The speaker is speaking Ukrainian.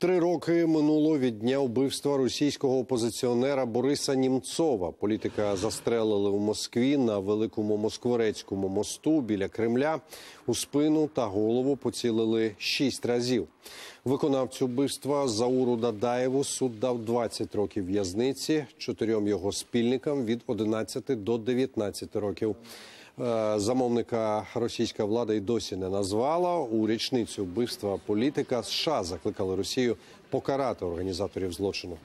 Три роки минуло від дня вбивства російського опозиціонера Бориса Німцова. Політика застрелили у Москві на великому москворецькому мосту біля Кремля. У спину та голову поцілили шість разів. Виконавцю вбивства Зауру Дадаєву суд дав 20 років в'язниці, чотирьом його спільникам від 11 до 19 років. Е, замовника російська влада й досі не назвала у річницю вбивства політика. США закликали Росію покарати організаторів злочину.